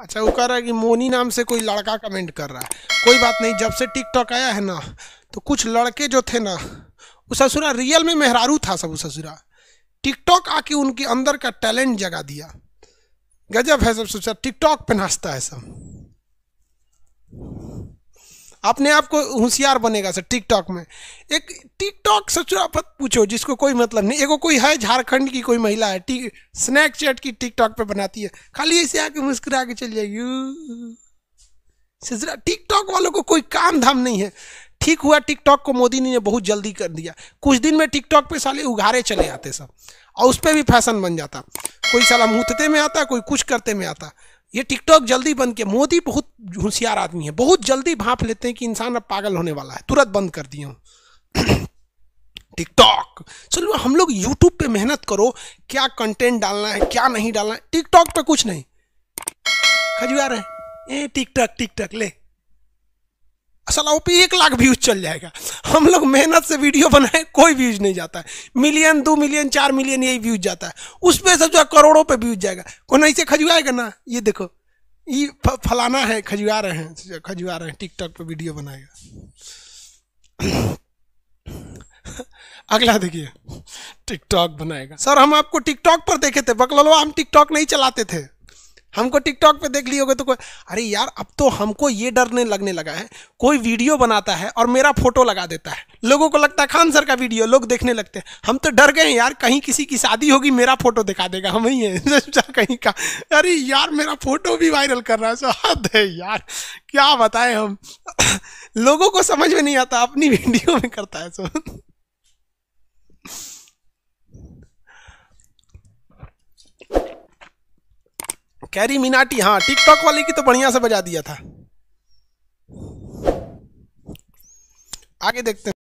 अच्छा वो कह रहा है कि मोनी नाम से कोई लड़का कमेंट कर रहा है कोई बात नहीं जब से टिकटॉक आया है ना तो कुछ लड़के जो थे ना वो ससुरा रियल में मेहरारू था सब ससुरा टिकटॉक आके उनके अंदर का टैलेंट जगा दिया गजब है सब सोचा टिकटॉक पे नाचता है सब अपने आप को होशियार बनेगा सर टिकटॉक में एक टिकटॉक से पूछो जिसको कोई मतलब नहीं एगो कोई है झारखंड की कोई महिला है टी स्नैक चैट की टिकटॉक पे बनाती है खाली ऐसे आके मुस्कुरा के चल जाएगी टिकटॉक वालों को कोई काम धाम नहीं है ठीक हुआ टिकटॉक को मोदी ने बहुत जल्दी कर दिया कुछ दिन में टिकटॉक पे साले उघारे चले आते सब और उस पर भी फैशन बन जाता कोई साला मुँहते में आता कोई कुछ करते में आता ये टिकटॉक जल्दी बंद किया मोदी बहुत होशियार आदमी है बहुत जल्दी भाप लेते हैं कि इंसान अब पागल होने वाला है तुरंत बंद कर दिए टिकटॉक चलो हम लोग यूट्यूब पे मेहनत करो क्या कंटेंट डालना है क्या नहीं डालना है टिकटॉक पे कुछ नहीं खजुआ रहे ए टिकटॉक टिकटॉक ले असल ओपी एक लाख व्यूज चल जाएगा हम लोग मेहनत से वीडियो बनाए कोई व्यूज नहीं जाता है मिलियन दो मिलियन चार मिलियन यही व्यूज जाता है उस पर सब जो करोड़ों पे व्यूज जाएगा नहीं ऐसे खजुआएगा ना ये देखो ये फलाना है खजुआ रहे हैं खजुआ रहे हैं टिकटॉक पे वीडियो बनाएगा अगला देखिए टिकटॉक बनाएगा सर हम आपको टिकटॉक पर देखे थे बकलोलो हम टिकटॉक नहीं चलाते थे हमको टिकटॉक पे देख लिए होगे तो कोई अरे यार अब तो हमको ये डरने लगने लगा है कोई वीडियो बनाता है और मेरा फोटो लगा देता है लोगों को लगता है खान सर का वीडियो लोग देखने लगते हैं हम तो डर गए यार कहीं किसी की शादी होगी मेरा फोटो दिखा देगा हम ही है कहीं का अरे यार मेरा फोटो भी वायरल कर रहा है सो हद है यार क्या बताएं हम लोगों को समझ में नहीं आता अपनी वीडियो में करता है सो कैरी मिनाटी हाँ टिकटॉक वाले की तो बढ़िया से बजा दिया था आगे देखते हैं